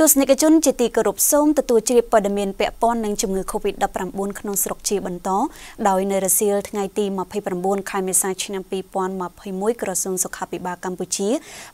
ទស្សនិកជនជាទីគោរពសូមទទួលជ្រាបព័ត៌មានពាក់ព័ន្ធនឹងជំងឺ Covid-19 ក្នុងស្រុកជាបន្តដោយនៅរសៀលថ្ងៃទី29ខែមេសាឆ្នាំ2021ក្រសួងសុខាភិបាលកម្ពុជា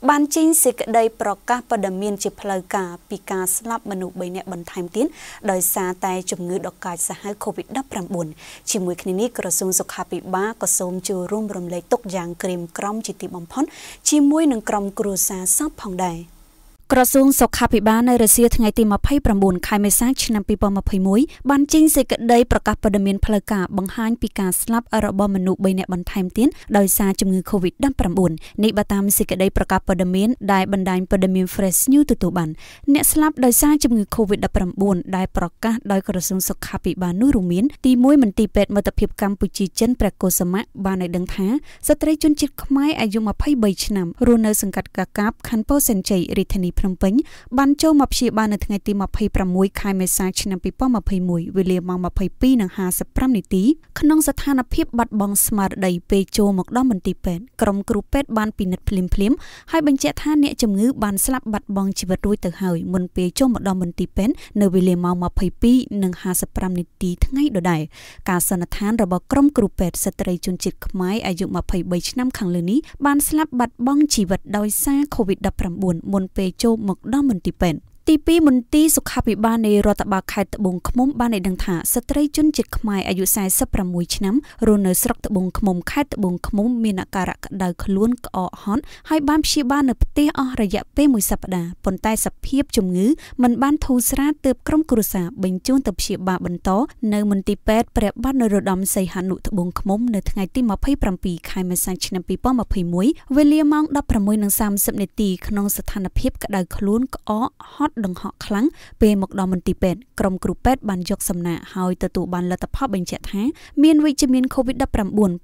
បានចេញសេចក្តីប្រកាសព័ត៌មានជាផ្លូវការពីការស្លាប់មនុស្ស3នាក់បន្ថែមទៀតដោយសារតែជំងឺដកកាចសាហាវ Covid-19 ជាមួយគ្នានេះក្រសួងសុខាភិបាលក៏សូមចូលរួមរំលែកទុកយ៉ាងក្រៀមក្រំជាទីបំផុតជាមួយនឹងក្រុមគ្រួសារសពផងដែរ។ក្រសួងសុខាភិបាលនៅរុស្ស៊ីថ្ងៃទី29ខែមេសាឆ្នាំ2021បានចេញសេចក្តីប្រកាសព័ត៌មានផ្លូវការបង្ហាញពីការស្លាប់របស់មនុស្ស3នាក់បន្ថែមទៀតដោយសារជំងឺ Covid-19 នេះបើតាមសេចក្តីប្រកាសព័ត៌មានដែលបណ្ដាញព័ត៌មាន Fresh News ទទួលបានអ្នកស្លាប់ដោយសារជំងឺ Covid-19 ដែលប្រកាសដោយក្រសួងសុខាភិបាលនោះរួមមានទី1មន្ទីរពេទ្យមិត្តភាពកម្ពុជាចិនព្រះកុសមៈបានឲ្យដឹងថាស្ត្រីជនជាតិខ្មែរអាយុ23ឆ្នាំរស់នៅសង្កាត់កាកាបខណ្ឌពោធិ៍សែនជ័យរាជធានីភ្នំពេញបានចូលមកព្យាបាលនៅថ្ងៃទី26ខែមេសាឆ្នាំ2021វេលាម៉ោង22:55នាទីក្នុងស្ថានភាពបាត់បង់ស្មារតីពេលចូលមកដល់មន្ទីរពេទ្យក្រុមគ្រូពេទ្យបានពិនិត្យភ្លាមភ្លាមហើយបញ្ជាក់ថាអ្នកជំងឺបានស្លាប់បាត់បង់ជីវិតរួចទៅហើយមុនពេលចូលមកដល់មន្ទីរពេទ្យនៅវេលាម៉ោង22:55នាទីថ្ងៃដដែលការសន្និដ្ឋានរបស់ក្រុមគ្រូពេទ្យស្ត្រីជនជាតិខ្មែរអាយុ23ឆ្នាំខាងលើនេះបានស្លាប់បាត់បង់ជីវិតដោយសារ COVID-19 មុនពេលចូលមកដល់មន្ទីរពេទ្យទី2មន្ទីរសុខាភិបាលនៃរដ្ឋបាលខេត្តត្បូងឃ្មុំបានឲ្យដឹងថាស្ត្រីជនជាតិខ្មែរអាយុ46ឆ្នាំរស់នៅស្រុកត្បូងឃ្មុំខេត្តត្បូងឃ្មុំមានអាការៈក្តៅខ្លួនក្អកហត់ហើយបានព្យាបាលនៅផ្ទះអស់រយៈពេលមួយសប្តាហ៍ប៉ុន្តែសភាពជំងឺមិនបានធូរស្រាលទើបក្រុមគ្រួសារបញ្ជូនទៅព្យាបាលបន្តនៅមន្ទីរពេទ្យព្រះបាទនរោត្តមសីហនុត្បូងឃ្មុំនៅថ្ងៃទី27ខែមេសាឆ្នាំ2021វេលាម៉ោង16:30នាទីក្នុងស្ថានភាពក្តៅខ្លួនក្អកហត់ដង្ហក់ខ្លាំងពេលមកដល់មន្ទីរពេទ្យក្រុមគ្រូពេទ្យបានយកសំណាកហើយទទួលបានលទ្ធផលបញ្ជាក់ថាមានវិជ្ជមាន COVID-19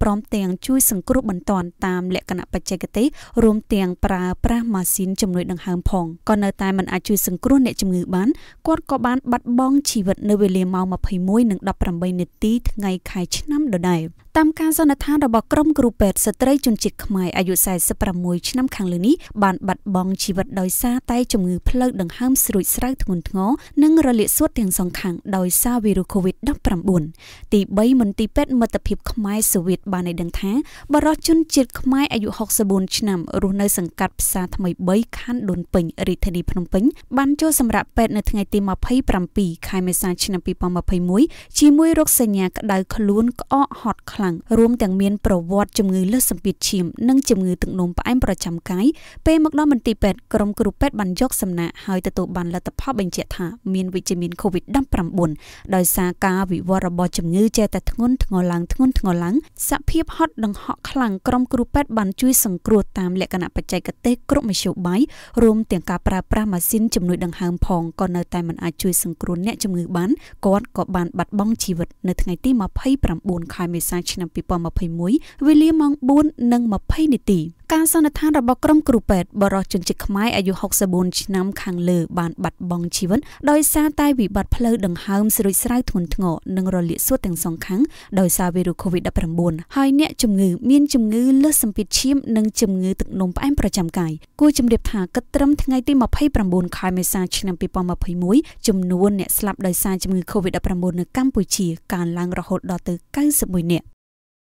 ព្រមទាំងជួយសង្គ្រោះបន្ទាន់តាមលក្ខណៈបច្ចេកទេសរួមទាំងប្រើប្រាស់ម៉ាស៊ីនជំនួយដង្ហើមផងក៏នៅតែមិនអាចជួយសង្គ្រោះអ្នកជំងឺបានគាត់ក៏បានបាត់បង់ជីវិតនៅវេលាម៉ោង21:18នាទីថ្ងៃខែឆ្នាំដដែលតាមការសន្និដ្ឋានរបស់ក្រុមគ្រូពេទ្យស្ត្រីជនជាតិខ្មែរអាយុ46ឆ្នាំខាងលើនេះបានបាត់បង់ជីវិតដោយសារតែជំងឺផ្លូវដង្ហើមស្រួចស្រាវធ្ងន់ធ្ងរនិងរលាកសួតទាំងសងខាងដោយសារវីរុស COVID-19 ទី3មន្ទីរពេទ្យមិត្តភាពខ្មែរសូវៀតបានឲ្យដឹងថាបរិជនជាតិខ្មែរអាយុ64ឆ្នាំរស់នៅសង្កាត់ផ្សារថ្មី3ខណ្ឌដូនពេញរាជធានីភ្នំពេញបានចូលសម្រាប់ពេទ្យនៅថ្ងៃទី27ខែមេសាឆ្នាំ2021ជាមួយរោគសញ្ញាក្តៅខ្លួនក្អកហត់ខ្ខ្លាំងរួមទាំងមានប្រវត្តិជំងឺលើសសម្ពាធឈាមនិងជំងឺទឹកនោមផ្អែមប្រចាំកាយពេលមកដល់មន្ទីរពេទ្យក្រុមគ្រូពេទ្យបានយកសំណាក់ហើយទទួលបានលទ្ធផលបញ្ជាក់ថាមានវិជ្ជមាន COVID-19 ដោយសារការវិវត្តរបស់ជំងឺចេះតែធ្ងន់ធ្ងរឡើងធ្ងន់ធ្ងរឡើងសភាពហត់ដង្ហក់ខ្លាំងក្រុមគ្រូពេទ្យបានជួយសង្គ្រោះតាមលក្ខណៈបច្ចេកទេសគ្រប់មធ្យោបាយរួមទាំងការប្រើប្រាស់ម៉ាស៊ីនជំនួយដង្ហើមផងក៏នៅតែមិនអាចជួយសង្គ្រោះអ្នកជំងឺបានគាត់ក៏បានបាត់បង់ជីវិតនៅថ្ងៃទី29ខែមេសាឆ្នាំ2021វេលាម៉ោង4:20នាទី ការសន្និដ្ឋានរបស់ក្រុមគ្រូពេទ្យបរិសុជនជាតិខ្មែរអាយុ64ឆ្នាំខាងលើបានបាត់បង់ជីវិតដោយសារតែវិបត្តិផ្លូវដង្ហើមស្រួចស្រាវធ្ងន់ធ្ងរនិងរលាកសួតទាំងសងខាងដោយសារវីរុស COVID-19 ហើយអ្នកជំងឺមានជំងឺលើសសម្ពាធឈាមនិងជំងឺទឹកនោមផ្អែមប្រចាំកាយគួរជំរាបថាគិតត្រឹមថ្ងៃទី29ខែមេសាឆ្នាំ2021ចំនួនអ្នកស្លាប់ដោយសារជំងឺ COVID-19 នៅកម្ពុជាកើនឡើងរហូតដល់ទៅ91នាក់